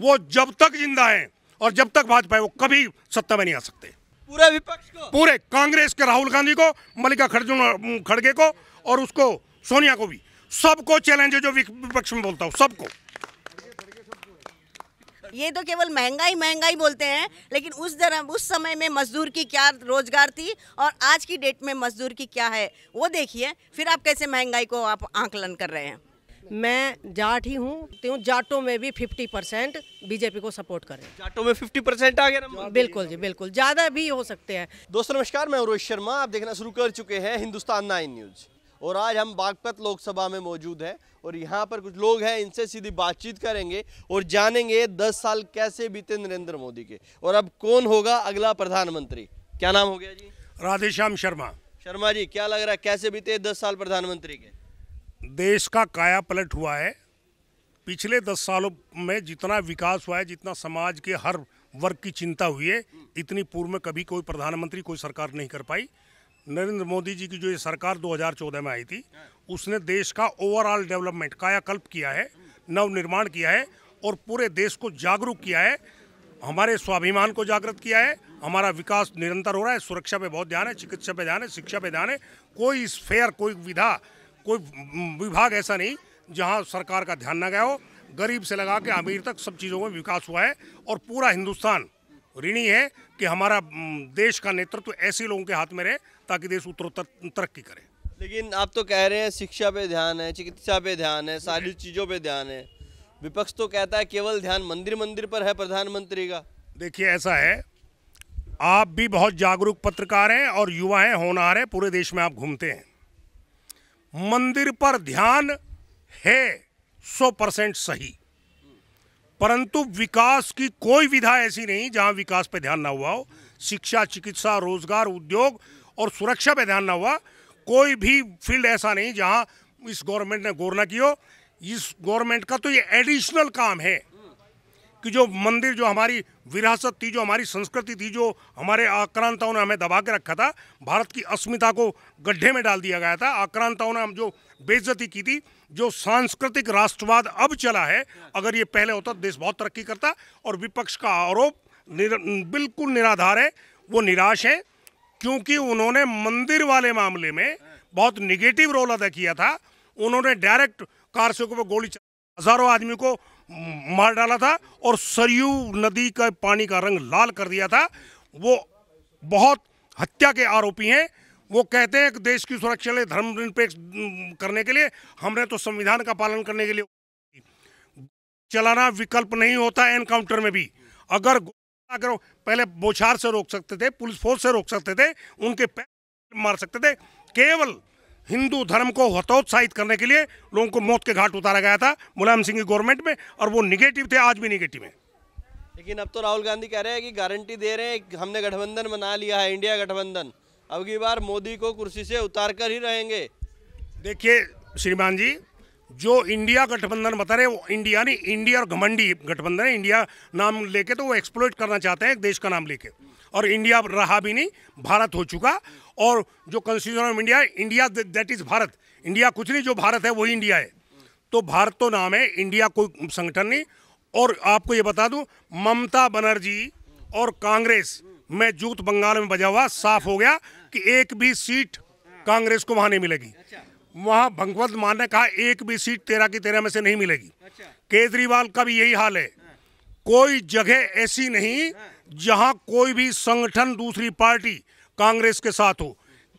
वो जब तक जिंदा हैं और जब तक भाजपा है वो कभी सत्ता में नहीं आ सकते पूरे विपक्ष को पूरे कांग्रेस के राहुल गांधी को मल्लिका खर्जुन खड़गे को और उसको सोनिया को भी सबको चैलेंज है जो विपक्ष में बोलता हूँ सबको ये तो केवल महंगाई महंगाई बोलते हैं लेकिन उस दरम उस समय में मजदूर की क्या रोजगार थी और आज की डेट में मजदूर की क्या है वो देखिए फिर आप कैसे महंगाई को आप आंकलन कर रहे हैं मैं जाट ही हूँ क्यों तो जाटों में भी 50 परसेंट बीजेपी को सपोर्ट करें जाटों में 50 परसेंट आ गया बिल्कुल जी बिल्कुल ज़्यादा भी हो सकते हैं दोस्तों नमस्कार मैं रोहित शर्मा आप देखना शुरू कर चुके हैं हिंदुस्तान नाइन न्यूज़ और आज हम बागपत लोकसभा में मौजूद हैं और यहाँ पर कुछ लोग हैं इनसे सीधी बातचीत करेंगे और जानेंगे दस साल कैसे बीते नरेंद्र मोदी के और अब कौन होगा अगला प्रधानमंत्री क्या नाम हो गया जी राधेश्याम शर्मा शर्मा जी क्या लग रहा है कैसे बीते दस साल प्रधानमंत्री के देश का काया पलट हुआ है पिछले दस सालों में जितना विकास हुआ है जितना समाज के हर वर्ग की चिंता हुई है इतनी पूर्व में कभी कोई प्रधानमंत्री कोई सरकार नहीं कर पाई नरेंद्र मोदी जी की जो ये सरकार 2014 में आई थी उसने देश का ओवरऑल डेवलपमेंट कायाकल्प किया है नवनिर्माण किया है और पूरे देश को जागरूक किया है हमारे स्वाभिमान को जागृत किया है हमारा विकास निरंतर हो रहा है सुरक्षा पे बहुत ध्यान है चिकित्सा पे ध्यान है शिक्षा पे ध्यान है कोई स्फेयर कोई विधा कोई विभाग ऐसा नहीं जहां सरकार का ध्यान न गया हो गरीब से लगा के अमीर तक सब चीज़ों में विकास हुआ है और पूरा हिंदुस्तान ऋणी है कि हमारा देश का नेतृत्व तो ऐसे लोगों के हाथ में रहे ताकि देश उत्तरोत्तर तरक्की करे लेकिन आप तो कह रहे हैं शिक्षा पे ध्यान है चिकित्सा पे ध्यान है सारी चीज़ों पे ध्यान है विपक्ष तो कहता है केवल ध्यान मंदिर मंदिर पर है प्रधानमंत्री का देखिए ऐसा है आप भी बहुत जागरूक पत्रकार हैं और युवा हैं होनहार हैं पूरे देश में आप घूमते हैं मंदिर पर ध्यान है सौ परसेंट सही परंतु विकास की कोई विधा ऐसी नहीं जहां विकास पर ध्यान ना हुआ हो शिक्षा चिकित्सा रोजगार उद्योग और सुरक्षा पर ध्यान ना हुआ कोई भी फील्ड ऐसा नहीं जहां इस गवर्नमेंट ने गौर ना की हो इस गवर्नमेंट का तो ये एडिशनल काम है कि जो मंदिर जो हमारी विरासत थी जो हमारी संस्कृति थी जो हमारे आक्रांताओं ने हमें दबा के रखा था भारत की अस्मिता को गड्ढे में डाल दिया गया था आक्रांताओं ने हम जो बेइज्जती की थी जो सांस्कृतिक राष्ट्रवाद अब चला है अगर ये पहले होता तो देश बहुत तरक्की करता और विपक्ष का आरोप निर, बिल्कुल निराधार है वो निराश है क्योंकि उन्होंने मंदिर वाले मामले में बहुत निगेटिव रोल अदा किया था उन्होंने डायरेक्ट कारसेकों पर गोली हजारों आदमी को मार डाला था और सरयू नदी का पानी का रंग लाल कर दिया था वो बहुत हत्या के आरोपी हैं वो कहते हैं कि देश की सुरक्षा लिए धर्म निरपेक्ष करने के लिए हमने तो संविधान का पालन करने के लिए चलाना विकल्प नहीं होता एनकाउंटर में भी अगर अगर पहले बोछार से रोक सकते थे पुलिस फोर्स से रोक सकते थे उनके पैर मार सकते थे केवल हिंदू धर्म को हतोत्साहित करने के लिए लोगों को मौत के घाट उतारा गया था मुलायम सिंह की गवर्नमेंट में और वो निगेटिव थे आज भी निगेटिव है लेकिन अब तो राहुल गांधी कह रहे हैं कि गारंटी दे रहे हैं हमने गठबंधन बना लिया है इंडिया गठबंधन अब की बार मोदी को कुर्सी से उतार कर ही रहेंगे देखिए श्रीमान जी जो इंडिया गठबंधन बता रहे वो इंडिया नहीं इंडिया और घमंडी गठबंधन है इंडिया नाम लेके तो वो एक्सप्लोइट करना चाहते हैं एक देश का नाम लेके और इंडिया रहा भी नहीं भारत हो चुका और जो constitution of India India that is Bharat India कुछ नहीं जो भारत है वही इंडिया है तो भारत तो नाम है इंडिया कोई संगठन नहीं और आपको ये बता दूं ममता बनर्जी और कांग्रेस में जूत बंगाल में बजा हुआ साफ हो गया कि एक भी सीट कांग्रेस को वहाँ नहीं मिलेगी अच्छा। वहाँ भगवंत मान ने कहा एक भी सीट तेरह की तेरह में से नहीं मिलेगी अच्छा। केजरीवाल का भी यही हाल है कोई जगह ऐसी नहीं हाँ। जहां कोई भी संगठन दूसरी पार्टी कांग्रेस के साथ हो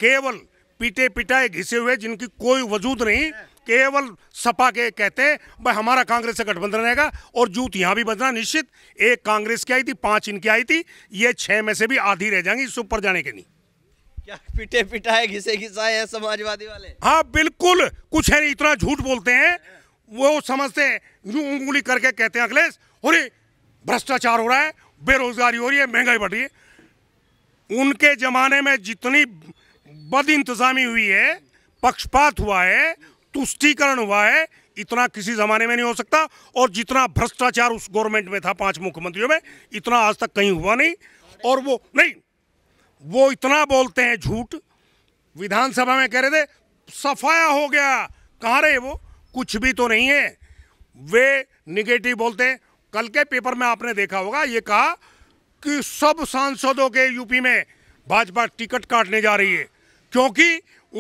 केवल पीटे पिटाए घिसे हुए जिनकी कोई वजूद नहीं केवल सपा के कहते भाई हमारा कांग्रेस से गठबंधन रहेगा और जूत यहाँ भी बदना निश्चित एक कांग्रेस की आई थी पांच इनकी आई थी ये छह में से भी आधी रह जाएंगी इस ऊपर जाने के नहीं क्या पिटे पिटाए घिसे घिसाए हैं समाजवादी वाले हाँ बिल्कुल कुछ है नहीं इतना झूठ बोलते हैं वो समझते हैं यूं उंगली करके कहते हैं अखिलेश अरे भ्रष्टाचार हो रहा है बेरोजगारी हो रही है महंगाई बढ़ रही है उनके ज़माने में जितनी बद इंतज़ामी हुई है पक्षपात हुआ है तुष्टिकरण हुआ है इतना किसी ज़माने में नहीं हो सकता और जितना भ्रष्टाचार उस गवर्नमेंट में था पांच मुख्यमंत्रियों में इतना आज तक कहीं हुआ नहीं और वो नहीं वो इतना बोलते हैं झूठ विधानसभा में कह रहे थे सफाया हो गया कहाँ रहे वो कुछ भी तो नहीं है वे निगेटिव बोलते हैं कल के पेपर में आपने देखा होगा ये कहा कि सब सांसदों के यूपी में भाजपा टिकट काटने जा रही है क्योंकि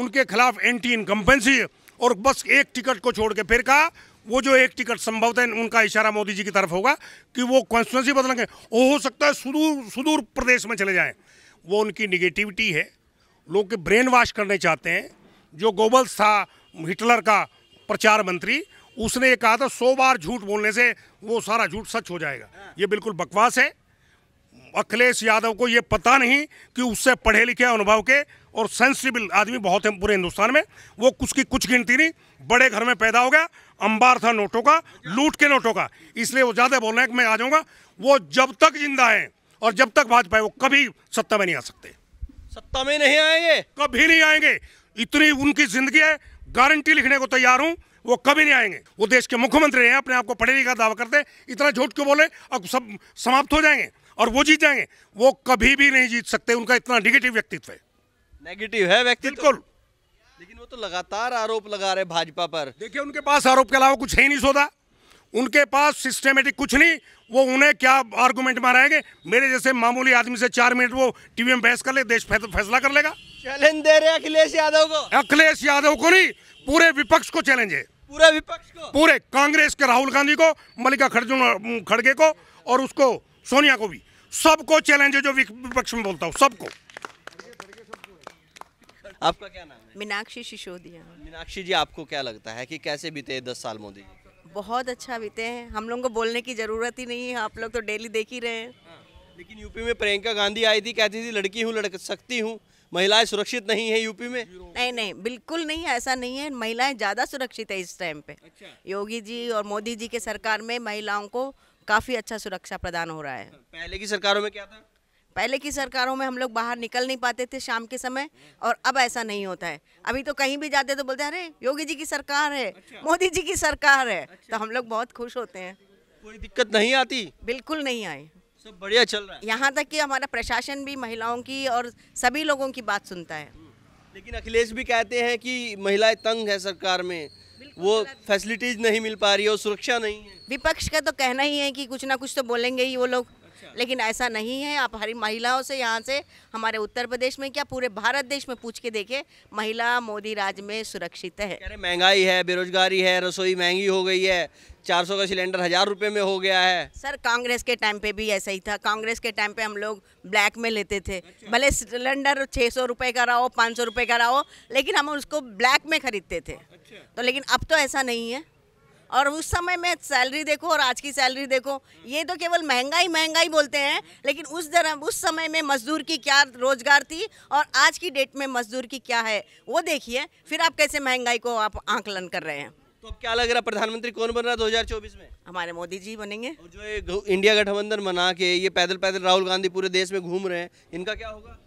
उनके खिलाफ एंटी इनकम्पेंसी और बस एक टिकट को छोड़ के फिर कहा वो जो एक टिकट संभवतः उनका इशारा मोदी जी की तरफ होगा कि वो कॉन्स्टिटेंसी बदलेंगे वो हो सकता है सुदूर सुदूर प्रदेश में चले जाएं वो उनकी निगेटिविटी है लोग के ब्रेन वॉश करने चाहते हैं जो गोबल्स था हिटलर का प्रचार मंत्री उसने ये कहा था सौ बार झूठ बोलने से वो सारा झूठ सच हो जाएगा ये बिल्कुल बकवास है अखिलेश यादव को ये पता नहीं कि उससे पढ़े लिखे अनुभव के और सेंसिबल आदमी बहुत हैं पूरे हिंदुस्तान में वो कुछ की कुछ गिनती नहीं बड़े घर में पैदा हो गया अंबार था नोटों का लूट के नोटों का इसलिए वो ज़्यादा बोल रहे हैं कि मैं आ जाऊँगा वो जब तक जिंदा हैं और जब तक भाजपा है वो कभी सत्ता में नहीं आ सकते सत्ता में नहीं आएंगे कभी नहीं आएंगे इतनी उनकी जिंदगी है गारंटी लिखने को तैयार हूँ वो कभी नहीं आएंगे वो देश के मुख्यमंत्री हैं अपने आप को पढ़े लिखा दावा करते इतना झूठ क्यों बोले अब सब समाप्त हो जाएंगे और वो जीत जाएंगे वो कभी भी नहीं जीत सकते उनका इतना निगेटिव व्यक्तित्व है नेगेटिव है व्यक्ति बिल्कुल लेकिन वो तो लगातार आरोप लगा रहे भाजपा पर देखिए उनके पास आरोप के अलावा कुछ है ही नहीं सोदा उनके पास सिस्टमेटिक कुछ नहीं वो उन्हें क्या आर्गूमेंट माराएंगे मेरे जैसे मामूली आदमी से चार मिनट वो टीवी में बहस कर ले देश फैसला कर लेगा चैलेंज दे रहे अखिलेश यादव को अखिलेश यादव को नहीं पूरे विपक्ष को चैलेंज है पूरे विपक्ष को पूरे कांग्रेस के राहुल गांधी को मल्लिका खड़जुन खड़गे को और उसको सोनिया को भी सबको चैलेंज है जो विपक्ष में बोलता हूँ सबको आपका क्या नाम है मीनाक्षी सिसोदिया मीनाक्षी जी आपको क्या लगता है कि कैसे बीते दस साल मोदी बहुत अच्छा बीते हैं हम लोगों को बोलने की ज़रूरत ही नहीं है आप लोग तो डेली देख ही रहे हैं हाँ, लेकिन यूपी में प्रियंका गांधी आई थी कहती थी लड़की हूँ लड़क सकती हूँ महिलाएं सुरक्षित नहीं है यूपी में नहीं नहीं बिल्कुल नहीं ऐसा नहीं है महिलाएं ज़्यादा सुरक्षित है इस टाइम पे अच्छा। योगी जी और मोदी जी के सरकार में महिलाओं को काफ़ी अच्छा सुरक्षा प्रदान हो रहा है पहले की सरकारों में क्या था पहले की सरकारों में हम लोग बाहर निकल नहीं पाते थे शाम के समय हाँ। और अब ऐसा नहीं होता है अभी तो कहीं भी जाते तो बोलते हैं अरे योगी जी की सरकार है अच्छा। मोदी जी की सरकार है अच्छा। तो हम लोग बहुत खुश होते हैं कोई दिक्कत नहीं आती बिल्कुल नहीं आई सब बढ़िया चल रहा है यहाँ तक कि हमारा प्रशासन भी महिलाओं की और सभी लोगों की बात सुनता है हम्म। लेकिन अखिलेश भी कहते हैं कि महिलाएं तंग है सरकार में वो फैसिलिटीज नहीं मिल पा रही है और सुरक्षा नहीं है विपक्ष का तो कहना ही है कि कुछ ना कुछ तो बोलेंगे ही वो लोग लेकिन ऐसा नहीं है आप हरी महिलाओं से यहाँ से हमारे उत्तर प्रदेश में क्या पूरे भारत देश में पूछ के देखें महिला मोदी राज में सुरक्षित है अरे महंगाई है बेरोजगारी है रसोई महंगी हो गई है 400 का सिलेंडर हजार रुपए में हो गया है सर कांग्रेस के टाइम पे भी ऐसा ही था कांग्रेस के टाइम पे हम लोग ब्लैक में लेते थे अच्छा। भले सिलेंडर 600 रुपए का रहा हो पाँच सौ रुपये का रहा हो लेकिन हम उसको ब्लैक में खरीदते थे अच्छा। तो लेकिन अब तो ऐसा नहीं है और उस समय में सैलरी देखो और आज की सैलरी देखो ये तो केवल महंगाई महंगाई बोलते हैं लेकिन उस दरम उस समय में मजदूर की क्या रोजगार थी और आज की डेट में मजदूर की क्या है वो देखिए फिर आप कैसे महंगाई को आप आंकलन कर रहे हैं तो अब क्या लग रहा है प्रधानमंत्री कौन बन रहा है चौबीस में हमारे मोदी जी बनेंगे और जो इंडिया गठबंधन बना के ये पैदल पैदल राहुल गांधी पूरे देश में घूम रहे हैं इनका क्या होगा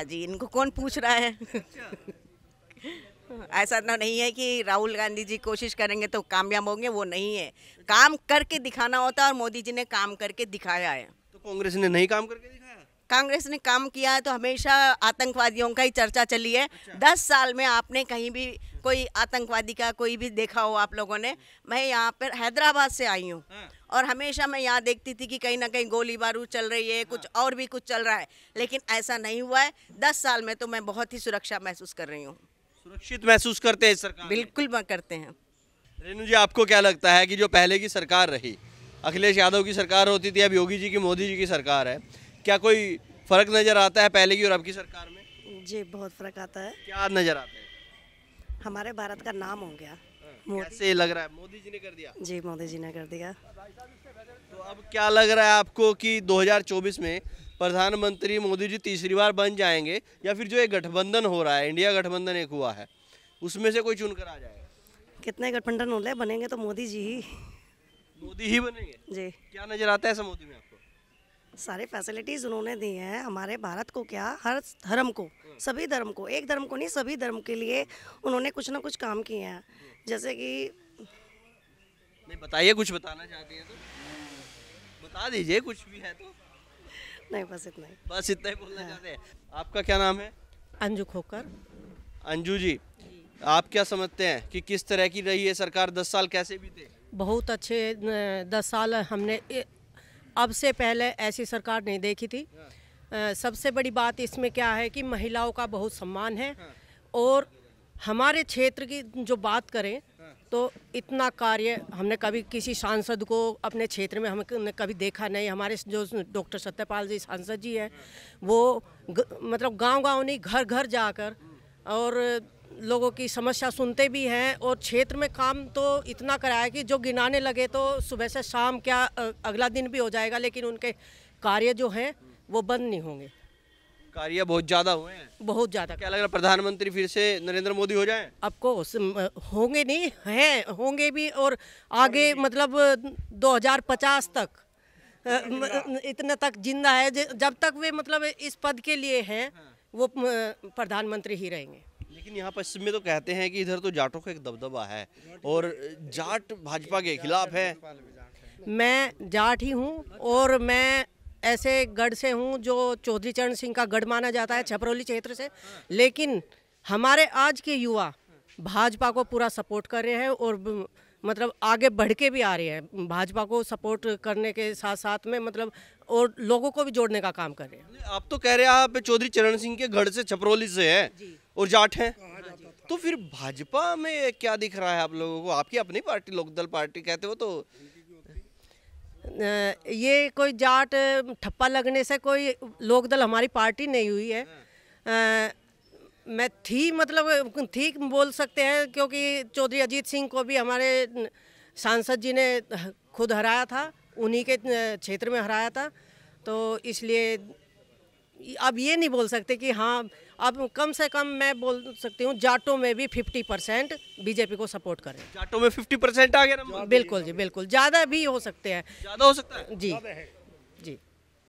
अजी इनको कौन पूछ रहा है अच्छा। ऐसा ना नहीं है कि राहुल गांधी जी कोशिश करेंगे तो कामयाब होंगे वो नहीं है काम करके दिखाना होता है और मोदी जी ने काम करके दिखाया है तो कांग्रेस ने नहीं काम करके दिखाया कांग्रेस ने काम किया है तो हमेशा आतंकवादियों का ही चर्चा चली है अच्छा। दस साल में आपने कहीं भी कोई आतंकवादी का कोई भी देखा हो आप लोगों ने मैं यहाँ पर हैदराबाद से आई हूँ हाँ। और हमेशा मैं यहाँ देखती थी कि कहीं ना कहीं गोली बारूद चल रही है कुछ हाँ। और भी कुछ चल रहा है लेकिन ऐसा नहीं हुआ है दस साल में तो मैं बहुत ही सुरक्षा महसूस कर रही हूँ सुरक्षित महसूस करते हैं सरकार बिल्कुल करते हैं रेणु जी आपको क्या लगता है कि जो पहले की सरकार रही अखिलेश यादव की सरकार होती थी अब योगी जी की मोदी जी की सरकार है क्या कोई फर्क नज़र आता है पहले की और अब की सरकार में जी बहुत फर्क आता है क्या नज़र आता है हमारे भारत का नाम हो गया हाँ, कैसे लग रहा है मोदी जी ने कर दिया जी मोदी जी ने कर दिया तो अब क्या लग रहा है आपको कि 2024 में प्रधानमंत्री मोदी जी तीसरी बार बन जाएंगे या फिर जो एक गठबंधन हो रहा है इंडिया गठबंधन एक हुआ है उसमें से कोई चुनकर आ जाएगा कितने गठबंधन हो रहे बनेंगे तो मोदी जी ही मोदी ही बनेंगे जी क्या नज़र आता है ऐसा मोदी में आपको सारे फैसिलिटीज़ उन्होंने दी हैं हमारे भारत को क्या हर धर्म को सभी धर्म को एक धर्म को नहीं सभी धर्म के लिए उन्होंने कुछ ना कुछ काम किए हैं जैसे कि नहीं बताइए कुछ बताना चाहती है तो बता दीजिए कुछ भी है तो नहीं बस इतना ही बस इतना ही बोलना हाँ। चाहते हैं आपका क्या नाम है अंजू खोकर अंजू जी आप क्या समझते हैं कि किस तरह की रही है सरकार दस साल कैसे बीते बहुत अच्छे दस साल हमने अब से पहले ऐसी सरकार नहीं देखी थी हाँ। सबसे बड़ी बात इसमें क्या है कि महिलाओं का बहुत सम्मान है हाँ। और हमारे क्षेत्र की जो बात करें तो इतना कार्य हमने कभी किसी सांसद को अपने क्षेत्र में हमने कभी देखा नहीं हमारे जो डॉक्टर सत्यपाल जी सांसद जी हैं वो ग, मतलब गांव गांव नहीं घर घर जाकर और लोगों की समस्या सुनते भी हैं और क्षेत्र में काम तो इतना कराया कि जो गिनाने लगे तो सुबह से शाम क्या अगला दिन भी हो जाएगा लेकिन उनके कार्य जो हैं वो बंद नहीं होंगे कार्य बहुत ज़्यादा हुए हैं बहुत ज़्यादा क्या लग रहा है प्रधानमंत्री फिर से नरेंद्र मोदी हो जाए आपको होंगे नहीं हैं होंगे भी और आगे मतलब 2050 तक इतना तक जिंदा है जब तक वे मतलब इस पद के लिए हैं हाँ। वो प्रधानमंत्री ही रहेंगे लेकिन यहाँ पश्चिम में तो कहते हैं कि इधर तो जाटों का एक दबदबा है और जाट भाजपा के खिलाफ है मैं जाट ही हूँ और मैं ऐसे गढ़ से हूँ जो चौधरी चरण सिंह का गढ़ माना जाता है छपरौली क्षेत्र से लेकिन हमारे आज के युवा भाजपा को पूरा सपोर्ट कर रहे हैं और मतलब आगे बढ़ के भी आ रहे हैं भाजपा को सपोर्ट करने के साथ साथ में मतलब और लोगों को भी जोड़ने का काम कर रहे हैं आप तो कह रहे हैं आप चौधरी चरण सिंह के गढ़ से छपरौली से हैं और जाट हैं तो फिर भाजपा में क्या दिख रहा है आप लोगों को आपकी अपनी पार्टी लोकदल पार्टी कहते हो तो ये कोई जाट ठप्पा लगने से कोई लोकदल हमारी पार्टी नहीं हुई है आ, मैं थी मतलब थी बोल सकते हैं क्योंकि चौधरी अजीत सिंह को भी हमारे सांसद जी ने खुद हराया था उन्हीं के क्षेत्र में हराया था तो इसलिए अब ये नहीं बोल सकते कि हाँ अब कम से कम मैं बोल सकती हूँ जाटों में भी 50 परसेंट बीजेपी को सपोर्ट करें जाटों में 50 परसेंट आ गया बिल्कुल जी बिल्कुल ज़्यादा भी हो सकते हैं ज़्यादा हो सकता है जी